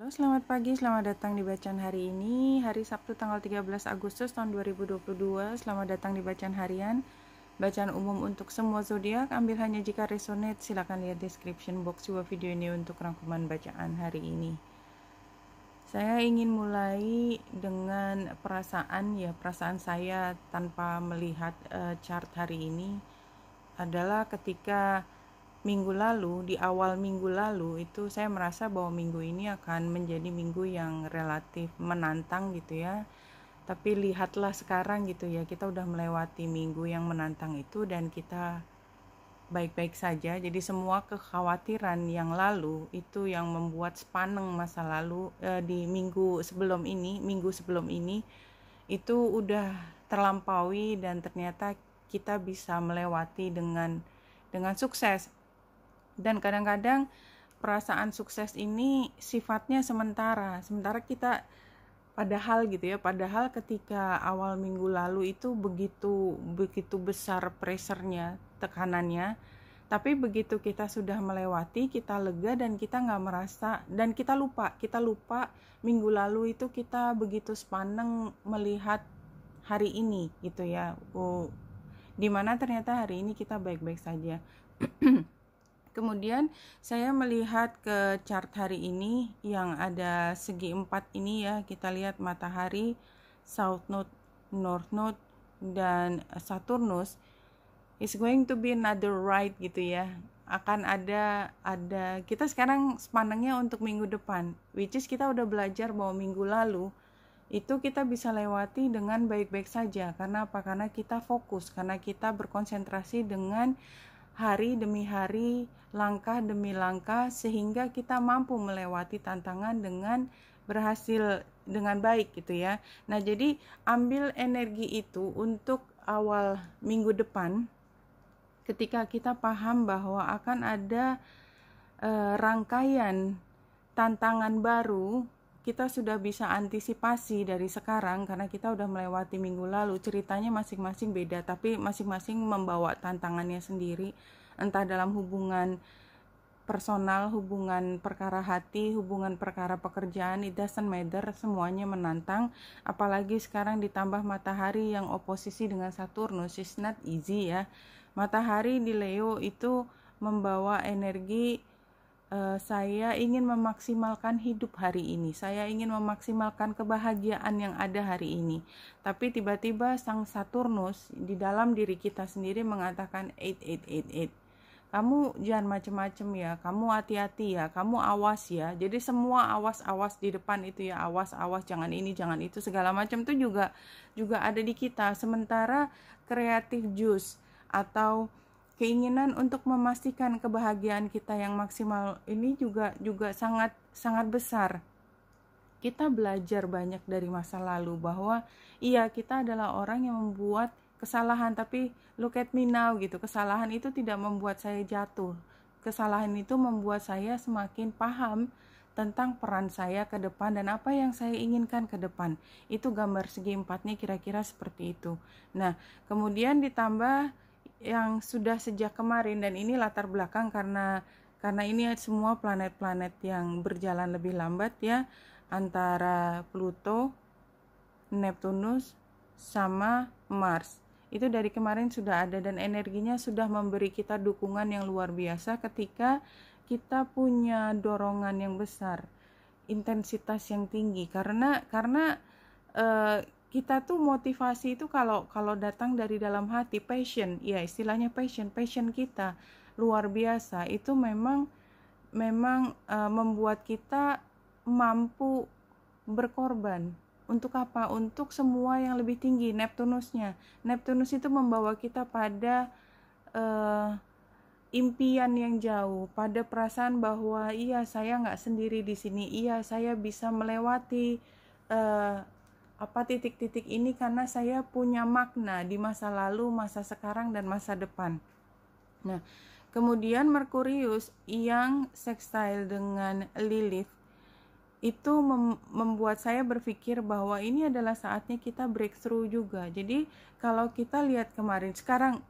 Halo, selamat pagi, selamat datang di bacaan hari ini, hari Sabtu tanggal 13 Agustus tahun 2022. Selamat datang di bacaan harian. Bacaan umum untuk semua zodiak, ambil hanya jika resonate. Silakan lihat description box sebuah video ini untuk rangkuman bacaan hari ini. Saya ingin mulai dengan perasaan ya, perasaan saya tanpa melihat uh, chart hari ini adalah ketika minggu lalu, di awal minggu lalu itu saya merasa bahwa minggu ini akan menjadi minggu yang relatif menantang gitu ya. Tapi lihatlah sekarang gitu ya, kita udah melewati minggu yang menantang itu dan kita baik-baik saja. Jadi semua kekhawatiran yang lalu itu yang membuat sepaneng masa lalu eh, di minggu sebelum ini, minggu sebelum ini itu udah terlampaui dan ternyata kita bisa melewati dengan dengan sukses dan kadang-kadang perasaan sukses ini sifatnya sementara sementara kita padahal gitu ya padahal ketika awal minggu lalu itu begitu begitu besar pressernya tekanannya tapi begitu kita sudah melewati kita lega dan kita nggak merasa dan kita lupa kita lupa minggu lalu itu kita begitu sepaneng melihat hari ini gitu ya oh, dimana ternyata hari ini kita baik-baik saja Kemudian saya melihat ke chart hari ini yang ada segi empat ini ya. Kita lihat matahari, south node, north node, dan Saturnus is going to be another right gitu ya. Akan ada ada kita sekarang sepanangnya untuk minggu depan, which is kita udah belajar bahwa minggu lalu itu kita bisa lewati dengan baik-baik saja. Karena apa? Karena kita fokus, karena kita berkonsentrasi dengan hari demi hari, langkah demi langkah sehingga kita mampu melewati tantangan dengan berhasil dengan baik gitu ya. Nah, jadi ambil energi itu untuk awal minggu depan ketika kita paham bahwa akan ada eh, rangkaian tantangan baru kita sudah bisa antisipasi dari sekarang karena kita udah melewati minggu lalu ceritanya masing-masing beda tapi masing-masing membawa tantangannya sendiri entah dalam hubungan personal, hubungan perkara hati, hubungan perkara pekerjaan, it doesn't matter, semuanya menantang. Apalagi sekarang ditambah matahari yang oposisi dengan Saturnus, it's not easy ya. Matahari di Leo itu membawa energi Eh, saya ingin memaksimalkan hidup hari ini. Saya ingin memaksimalkan kebahagiaan yang ada hari ini. Tapi tiba-tiba sang Saturnus di dalam diri kita sendiri mengatakan 8888. Kamu jangan macem-macem ya, kamu hati-hati ya, kamu awas ya. Jadi semua awas-awas di depan itu ya, awas-awas jangan ini, jangan itu segala macam itu juga juga ada di kita. Sementara kreatif juice atau keinginan untuk memastikan kebahagiaan kita yang maksimal ini juga juga sangat sangat besar. Kita belajar banyak dari masa lalu bahwa iya kita adalah orang yang membuat kesalahan tapi look at me now gitu. Kesalahan itu tidak membuat saya jatuh. Kesalahan itu membuat saya semakin paham tentang peran saya ke depan dan apa yang saya inginkan ke depan. Itu gambar segi empatnya kira-kira seperti itu. Nah, kemudian ditambah yang sudah sejak kemarin dan ini latar belakang karena karena ini semua planet-planet yang berjalan lebih lambat ya antara Pluto, Neptunus sama Mars. Itu dari kemarin sudah ada dan energinya sudah memberi kita dukungan yang luar biasa ketika kita punya dorongan yang besar, intensitas yang tinggi karena karena uh, kita tuh motivasi itu kalau kalau datang dari dalam hati passion ya istilahnya passion passion kita luar biasa itu memang memang e, membuat kita mampu berkorban untuk apa untuk semua yang lebih tinggi Neptunusnya Neptunus itu membawa kita pada e, impian yang jauh pada perasaan bahwa iya saya nggak sendiri di sini iya saya bisa melewati e, apa titik-titik ini karena saya punya makna di masa lalu, masa sekarang dan masa depan. Nah, kemudian Merkurius yang sextile dengan Lilith itu mem membuat saya berpikir bahwa ini adalah saatnya kita breakthrough juga. Jadi, kalau kita lihat kemarin, sekarang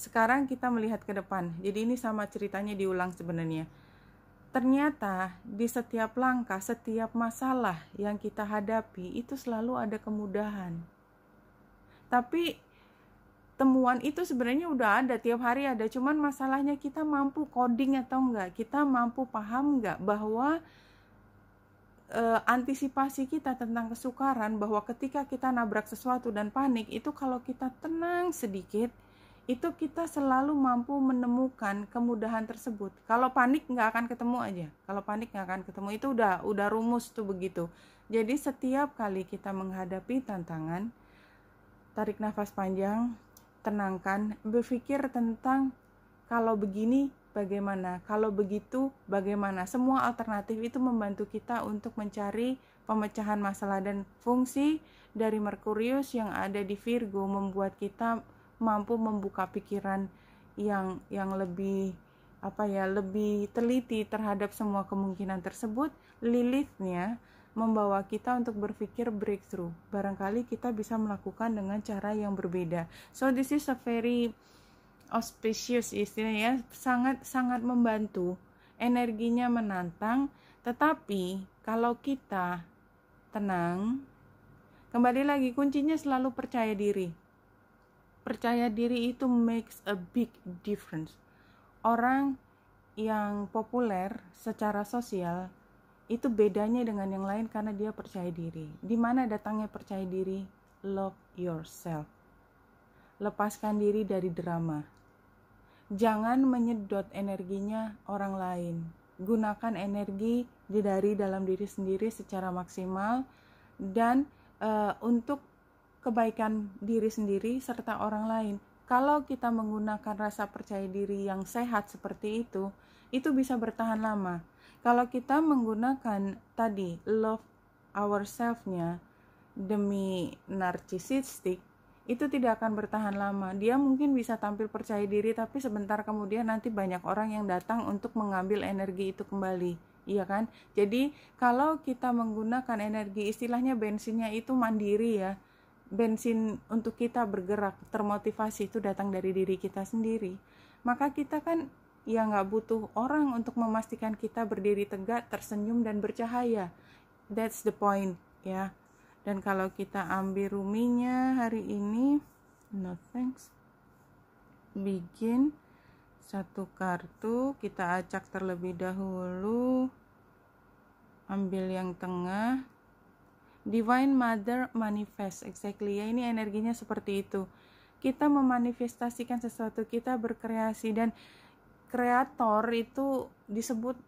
sekarang kita melihat ke depan. Jadi ini sama ceritanya diulang sebenarnya Ternyata di setiap langkah, setiap masalah yang kita hadapi itu selalu ada kemudahan. Tapi temuan itu sebenarnya udah ada tiap hari ada, cuman masalahnya kita mampu coding atau enggak, kita mampu paham enggak bahwa e, antisipasi kita tentang kesukaran bahwa ketika kita nabrak sesuatu dan panik itu kalau kita tenang sedikit itu kita selalu mampu menemukan kemudahan tersebut. Kalau panik nggak akan ketemu aja. Kalau panik nggak akan ketemu itu udah udah rumus tuh begitu. Jadi setiap kali kita menghadapi tantangan, tarik nafas panjang, tenangkan, berpikir tentang kalau begini bagaimana, kalau begitu bagaimana. Semua alternatif itu membantu kita untuk mencari pemecahan masalah dan fungsi dari Merkurius yang ada di Virgo membuat kita mampu membuka pikiran yang yang lebih apa ya lebih teliti terhadap semua kemungkinan tersebut Lilithnya membawa kita untuk berpikir breakthrough barangkali kita bisa melakukan dengan cara yang berbeda so this is a very auspicious istilahnya ya, sangat sangat membantu energinya menantang tetapi kalau kita tenang kembali lagi kuncinya selalu percaya diri percaya diri itu makes a big difference. Orang yang populer secara sosial itu bedanya dengan yang lain karena dia percaya diri. Di mana datangnya percaya diri? Love yourself. Lepaskan diri dari drama. Jangan menyedot energinya orang lain. Gunakan energi dari dalam diri sendiri secara maksimal dan uh, untuk kebaikan diri sendiri serta orang lain. Kalau kita menggunakan rasa percaya diri yang sehat seperti itu, itu bisa bertahan lama. Kalau kita menggunakan tadi love ourselves-nya demi narcissistic, itu tidak akan bertahan lama. Dia mungkin bisa tampil percaya diri, tapi sebentar kemudian nanti banyak orang yang datang untuk mengambil energi itu kembali iya kan? Jadi kalau kita menggunakan energi istilahnya bensinnya itu mandiri ya bensin untuk kita bergerak termotivasi itu datang dari diri kita sendiri maka kita kan ya nggak butuh orang untuk memastikan kita berdiri tegak tersenyum dan bercahaya that's the point ya dan kalau kita ambil ruminya hari ini no thanks begin satu kartu kita acak terlebih dahulu ambil yang tengah Divine Mother manifest, exactly ya. Ini energinya seperti itu. Kita memanifestasikan sesuatu, kita berkreasi dan kreator itu disebut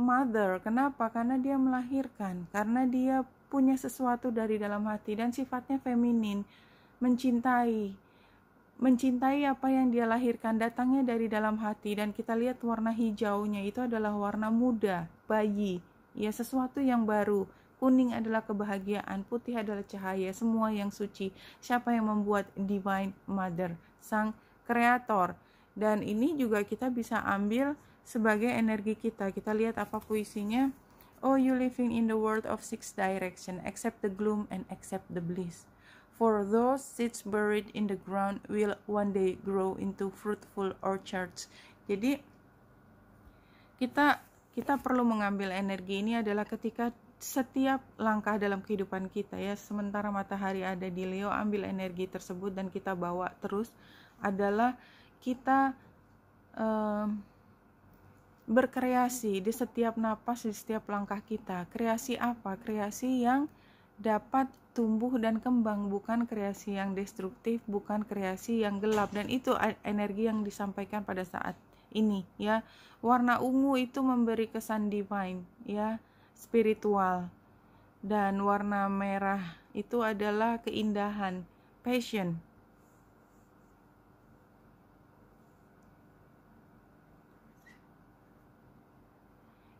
mother. Kenapa? Karena dia melahirkan, karena dia punya sesuatu dari dalam hati dan sifatnya feminin, mencintai. Mencintai apa yang dia lahirkan datangnya dari dalam hati dan kita lihat warna hijaunya itu adalah warna muda, bayi, ya sesuatu yang baru kuning adalah kebahagiaan, putih adalah cahaya, semua yang suci. Siapa yang membuat Divine Mother, Sang Kreator. Dan ini juga kita bisa ambil sebagai energi kita. Kita lihat apa puisinya. Oh, you living in the world of six direction, accept the gloom and accept the bliss. For those seeds buried in the ground will one day grow into fruitful orchards. Jadi kita kita perlu mengambil energi ini adalah ketika setiap langkah dalam kehidupan kita ya sementara matahari ada di Leo ambil energi tersebut dan kita bawa terus adalah kita um, berkreasi di setiap napas di setiap langkah kita kreasi apa kreasi yang dapat tumbuh dan kembang bukan kreasi yang destruktif bukan kreasi yang gelap dan itu energi yang disampaikan pada saat ini ya warna ungu itu memberi kesan divine ya spiritual. Dan warna merah itu adalah keindahan, passion.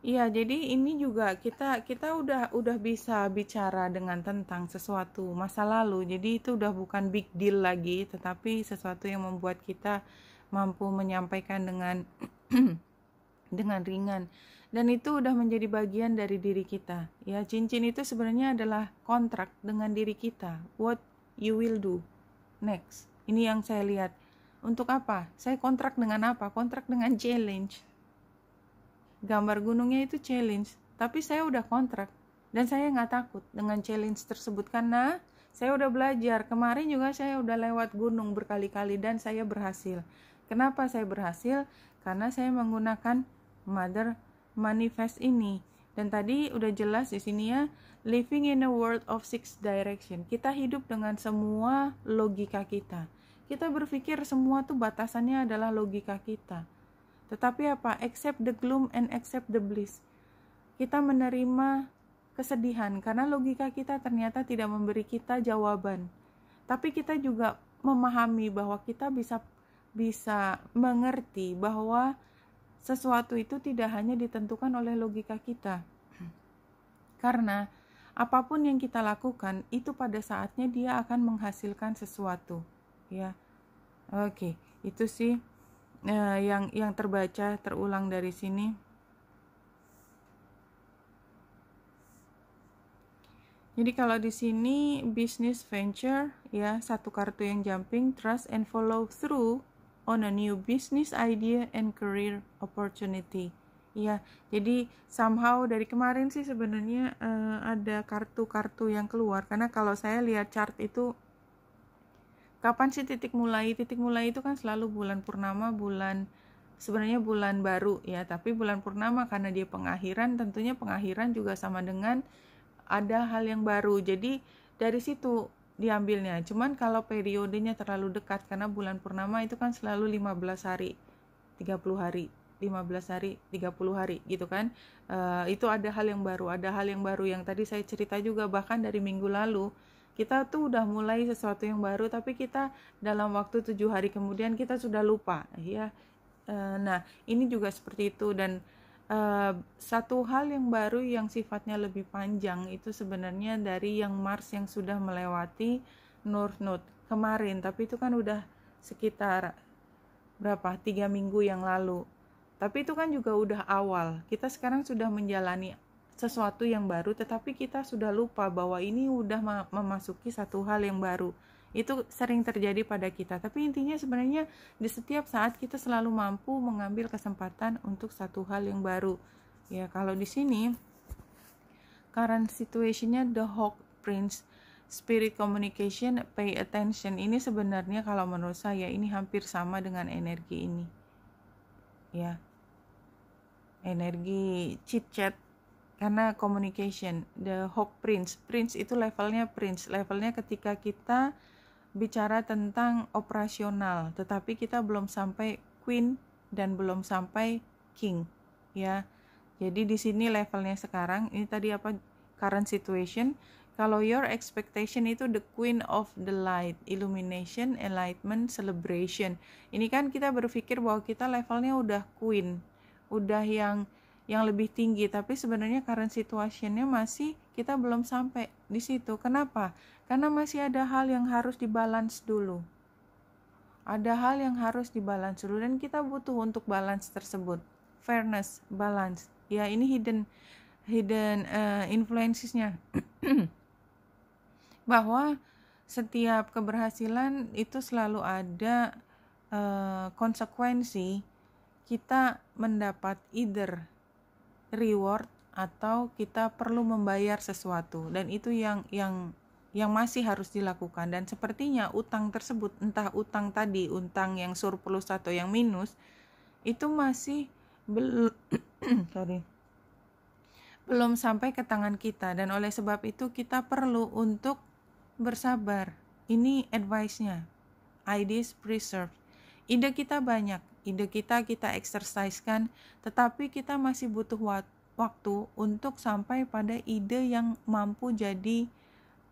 Iya, jadi ini juga kita kita udah udah bisa bicara dengan tentang sesuatu masa lalu. Jadi itu udah bukan big deal lagi, tetapi sesuatu yang membuat kita mampu menyampaikan dengan dengan ringan dan itu udah menjadi bagian dari diri kita. Ya, cincin itu sebenarnya adalah kontrak dengan diri kita. What you will do next. Ini yang saya lihat. Untuk apa? Saya kontrak dengan apa? Kontrak dengan challenge. Gambar gunungnya itu challenge, tapi saya udah kontrak dan saya nggak takut dengan challenge tersebut karena saya udah belajar. Kemarin juga saya udah lewat gunung berkali-kali dan saya berhasil. Kenapa saya berhasil? Karena saya menggunakan mother manifest ini. Dan tadi udah jelas di sini ya, living in a world of six direction. Kita hidup dengan semua logika kita. Kita berpikir semua tuh batasannya adalah logika kita. Tetapi apa? Accept the gloom and accept the bliss. Kita menerima kesedihan karena logika kita ternyata tidak memberi kita jawaban. Tapi kita juga memahami bahwa kita bisa bisa mengerti bahwa sesuatu itu tidak hanya ditentukan oleh logika kita. Karena apapun yang kita lakukan itu pada saatnya dia akan menghasilkan sesuatu, ya. Oke, itu sih eh, yang yang terbaca terulang dari sini. Jadi kalau di sini business venture ya satu kartu yang jumping trust and follow through on a new business idea and career opportunity. Iya, jadi somehow dari kemarin sih sebenarnya uh, ada kartu-kartu yang keluar karena kalau saya lihat chart itu kapan sih titik mulai? Titik mulai itu kan selalu bulan purnama, bulan sebenarnya bulan baru ya, tapi bulan purnama karena dia pengakhiran, tentunya pengakhiran juga sama dengan ada hal yang baru. Jadi dari situ diambilnya. Cuman kalau periodenya terlalu dekat karena bulan purnama itu kan selalu 15 hari, 30 hari, 15 hari, 30 hari gitu kan. Uh, itu ada hal yang baru, ada hal yang baru yang tadi saya cerita juga bahkan dari minggu lalu kita tuh udah mulai sesuatu yang baru tapi kita dalam waktu tujuh hari kemudian kita sudah lupa ya uh, nah ini juga seperti itu dan Eh, satu hal yang baru yang sifatnya lebih panjang itu sebenarnya dari yang Mars yang sudah melewati North Node kemarin tapi itu kan udah sekitar berapa tiga minggu yang lalu tapi itu kan juga udah awal kita sekarang sudah menjalani sesuatu yang baru tetapi kita sudah lupa bahwa ini udah memasuki satu hal yang baru itu sering terjadi pada kita tapi intinya sebenarnya di setiap saat kita selalu mampu mengambil kesempatan untuk satu hal yang baru ya kalau di sini current situationnya the hawk prince spirit communication pay attention ini sebenarnya kalau menurut saya ini hampir sama dengan energi ini ya energi chit chat karena communication the hawk prince prince itu levelnya prince levelnya ketika kita bicara tentang operasional, tetapi kita belum sampai queen dan belum sampai king, ya. Jadi di sini levelnya sekarang ini tadi apa current situation. Kalau your expectation itu the queen of the light, illumination, enlightenment, celebration. Ini kan kita berpikir bahwa kita levelnya udah queen, udah yang yang lebih tinggi, tapi sebenarnya current situationnya masih kita belum sampai di situ. Kenapa? Karena masih ada hal yang harus dibalance dulu. Ada hal yang harus dibalance dulu dan kita butuh untuk balance tersebut. Fairness, balance. Ya, ini hidden hidden uh, influencesnya. Bahwa setiap keberhasilan itu selalu ada uh, konsekuensi kita mendapat either reward atau kita perlu membayar sesuatu dan itu yang yang yang masih harus dilakukan dan sepertinya utang tersebut entah utang tadi utang yang surplus atau yang minus itu masih belum sorry belum sampai ke tangan kita dan oleh sebab itu kita perlu untuk bersabar ini advice-nya ideas preserve ide kita banyak ide kita kita exercise kan tetapi kita masih butuh waktu waktu untuk sampai pada ide yang mampu jadi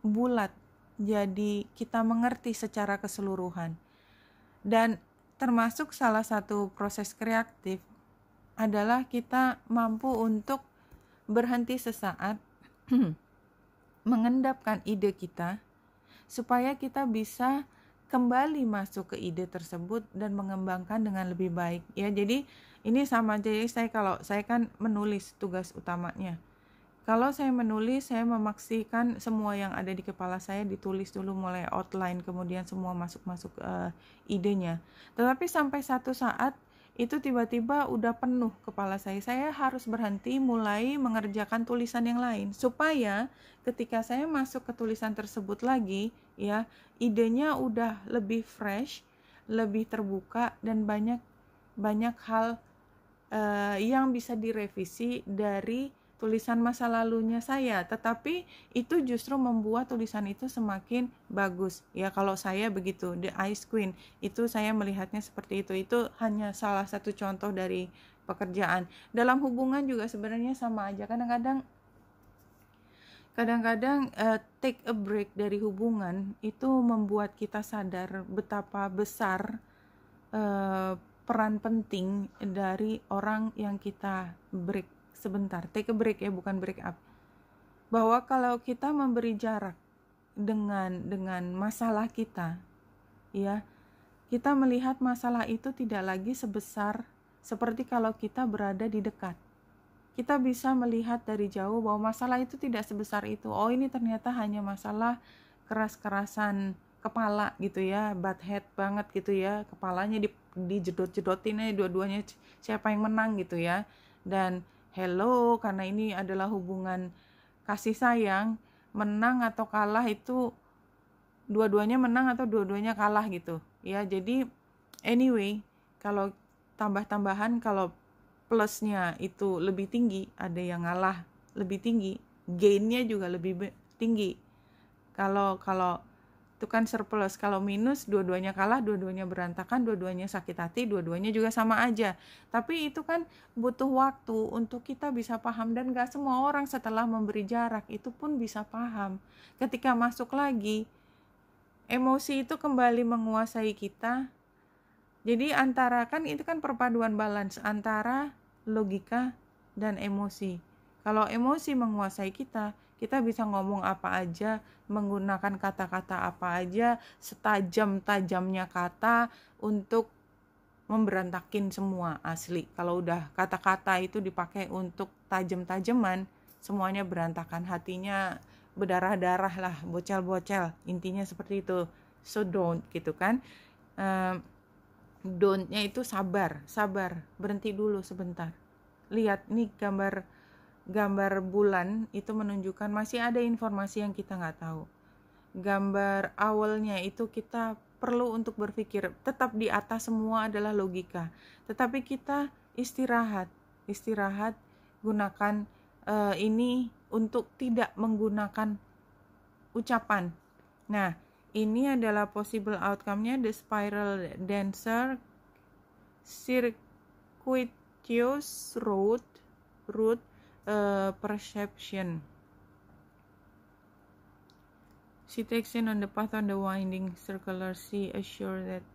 bulat, jadi kita mengerti secara keseluruhan. Dan termasuk salah satu proses kreatif adalah kita mampu untuk berhenti sesaat mengendapkan ide kita supaya kita bisa kembali masuk ke ide tersebut dan mengembangkan dengan lebih baik ya jadi ini sama jadi ya, saya kalau saya kan menulis tugas utamanya kalau saya menulis saya memaksikan semua yang ada di kepala saya ditulis dulu mulai outline kemudian semua masuk-masuk uh, idenya tetapi sampai satu saat itu tiba-tiba udah penuh kepala saya. Saya harus berhenti mulai mengerjakan tulisan yang lain supaya ketika saya masuk ke tulisan tersebut lagi, ya, idenya udah lebih fresh, lebih terbuka dan banyak banyak hal uh, yang bisa direvisi dari tulisan masa lalunya saya, tetapi itu justru membuat tulisan itu semakin bagus. Ya, kalau saya begitu, The Ice Queen itu saya melihatnya seperti itu. Itu hanya salah satu contoh dari pekerjaan. Dalam hubungan juga sebenarnya sama aja. Kadang-kadang kadang-kadang uh, take a break dari hubungan itu membuat kita sadar betapa besar uh, peran penting dari orang yang kita break sebentar, take a break ya, bukan break up. Bahwa kalau kita memberi jarak dengan dengan masalah kita, ya, kita melihat masalah itu tidak lagi sebesar seperti kalau kita berada di dekat. Kita bisa melihat dari jauh bahwa masalah itu tidak sebesar itu. Oh, ini ternyata hanya masalah keras-kerasan kepala gitu ya bad head banget gitu ya kepalanya di dijedot-jedotin aja dua-duanya siapa yang menang gitu ya dan hello karena ini adalah hubungan kasih sayang menang atau kalah itu dua-duanya menang atau dua-duanya kalah gitu ya jadi anyway kalau tambah-tambahan kalau plusnya itu lebih tinggi ada yang ngalah lebih tinggi gainnya juga lebih tinggi kalau kalau itu kan surplus kalau minus dua-duanya kalah dua-duanya berantakan dua-duanya sakit hati dua-duanya juga sama aja tapi itu kan butuh waktu untuk kita bisa paham dan gak semua orang setelah memberi jarak itu pun bisa paham ketika masuk lagi emosi itu kembali menguasai kita jadi antara kan itu kan perpaduan balance antara logika dan emosi kalau emosi menguasai kita kita bisa ngomong apa aja, menggunakan kata-kata apa aja, setajam-tajamnya kata untuk memberantakin semua asli. Kalau udah kata-kata itu dipakai untuk tajam-tajaman, semuanya berantakan hatinya berdarah-darah lah, bocel-bocel. Intinya seperti itu. So don't gitu kan. Um, ehm, dont itu sabar, sabar, berhenti dulu sebentar. Lihat nih gambar gambar bulan itu menunjukkan masih ada informasi yang kita nggak tahu. Gambar awalnya itu kita perlu untuk berpikir, tetap di atas semua adalah logika. Tetapi kita istirahat, istirahat gunakan uh, ini untuk tidak menggunakan ucapan. Nah, ini adalah possible outcome-nya the spiral dancer circuitous route route Eh, perception. She takes in on the path on the winding circular She assured that.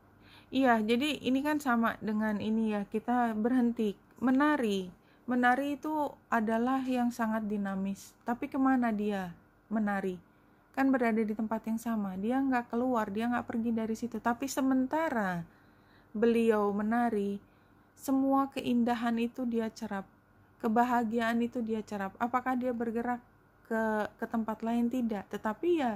Iya, jadi ini kan sama dengan ini ya, kita berhenti, menari. Menari itu adalah yang sangat dinamis. Tapi kemana dia menari? Kan berada di tempat yang sama. Dia nggak keluar, dia nggak pergi dari situ. Tapi sementara beliau menari, semua keindahan itu dia cerap kebahagiaan itu dia cerap apakah dia bergerak ke ke tempat lain tidak tetapi ya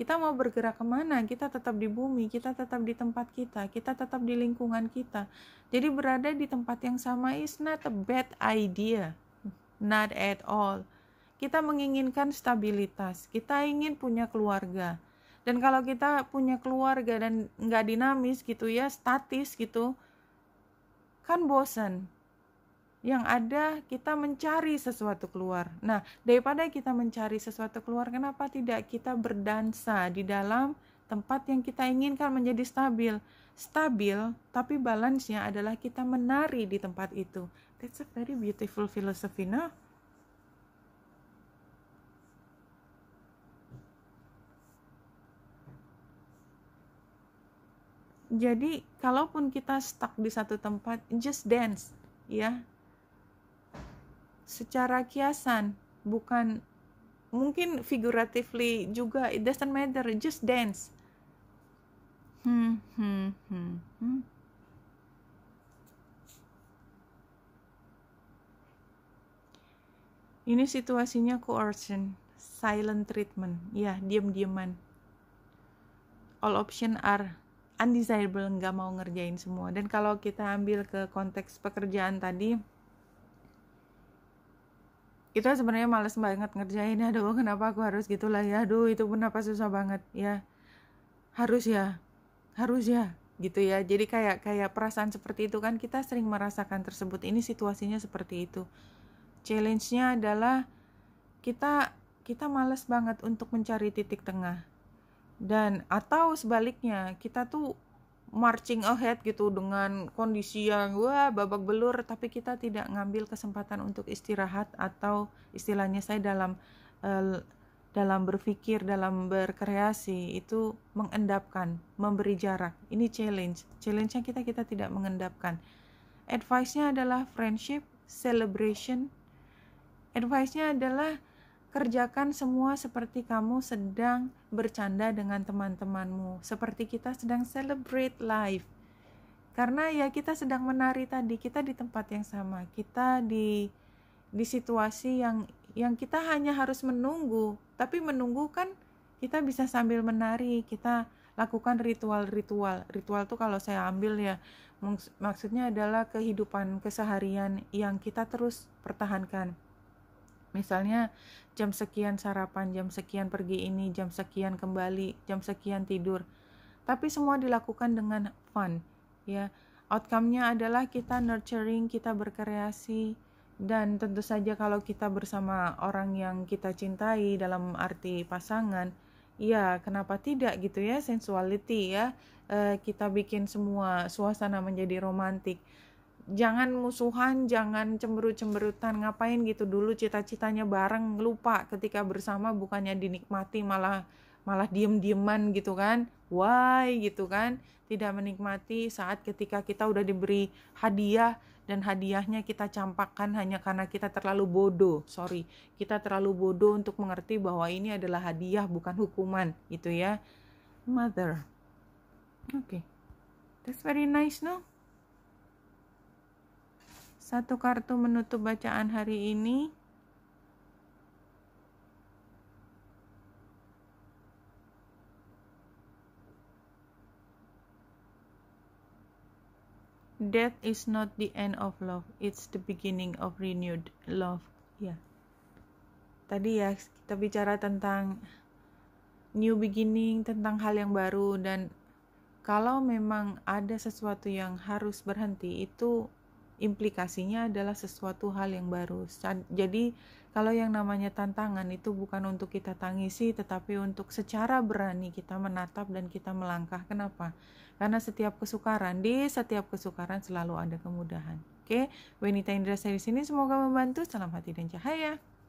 kita mau bergerak kemana kita tetap di bumi kita tetap di tempat kita kita tetap di lingkungan kita jadi berada di tempat yang sama is not a bad idea not at all kita menginginkan stabilitas kita ingin punya keluarga dan kalau kita punya keluarga dan nggak dinamis gitu ya statis gitu kan bosan yang ada kita mencari sesuatu keluar. Nah, daripada kita mencari sesuatu keluar, kenapa tidak kita berdansa di dalam tempat yang kita inginkan menjadi stabil? Stabil, tapi balance-nya adalah kita menari di tempat itu. That's a very beautiful philosophy, no? Jadi, kalaupun kita stuck di satu tempat, just dance, ya secara kiasan bukan mungkin figuratively juga it doesn't matter just dance hmm hmm hmm, hmm. ini situasinya coercion silent treatment ya yeah, diam-diaman all option are undesirable nggak mau ngerjain semua dan kalau kita ambil ke konteks pekerjaan tadi itu sebenarnya males banget ngerjainnya aduh kenapa aku harus gitulah ya aduh itu apa susah banget ya harus ya harus ya gitu ya jadi kayak kayak perasaan seperti itu kan kita sering merasakan tersebut ini situasinya seperti itu challenge-nya adalah kita kita males banget untuk mencari titik tengah dan atau sebaliknya kita tuh marching ahead gitu dengan kondisi yang wah babak belur tapi kita tidak ngambil kesempatan untuk istirahat atau istilahnya saya dalam uh, dalam berpikir, dalam berkreasi itu mengendapkan, memberi jarak. Ini challenge. Challenge-nya kita kita tidak mengendapkan. Advice-nya adalah friendship, celebration. Advice-nya adalah Kerjakan semua seperti kamu sedang bercanda dengan teman-temanmu, seperti kita sedang celebrate life. Karena ya kita sedang menari tadi, kita di tempat yang sama, kita di di situasi yang yang kita hanya harus menunggu, tapi menunggu kan kita bisa sambil menari, kita lakukan ritual-ritual. Ritual tuh kalau saya ambil ya maksudnya adalah kehidupan keseharian yang kita terus pertahankan misalnya jam sekian sarapan, jam sekian pergi ini, jam sekian kembali, jam sekian tidur. Tapi semua dilakukan dengan fun, ya. Outcome-nya adalah kita nurturing, kita berkreasi, dan tentu saja kalau kita bersama orang yang kita cintai dalam arti pasangan, ya kenapa tidak gitu ya sensuality ya e, kita bikin semua suasana menjadi romantik jangan musuhan, jangan cemberut-cemberutan, ngapain gitu dulu cita-citanya bareng, lupa ketika bersama bukannya dinikmati malah malah diem-dieman gitu kan, why gitu kan, tidak menikmati saat ketika kita udah diberi hadiah dan hadiahnya kita campakkan hanya karena kita terlalu bodoh, sorry, kita terlalu bodoh untuk mengerti bahwa ini adalah hadiah bukan hukuman gitu ya, mother, oke, okay. that's very nice no? Satu kartu menutup bacaan hari ini. Death is not the end of love, it's the beginning of renewed love. Ya. Yeah. Tadi ya kita bicara tentang new beginning, tentang hal yang baru dan kalau memang ada sesuatu yang harus berhenti itu implikasinya adalah sesuatu hal yang baru. Jadi, kalau yang namanya tantangan itu bukan untuk kita tangisi, tetapi untuk secara berani kita menatap dan kita melangkah. Kenapa? Karena setiap kesukaran, di setiap kesukaran selalu ada kemudahan. Oke, Wenita Indra saya di sini semoga membantu. Salam hati dan cahaya.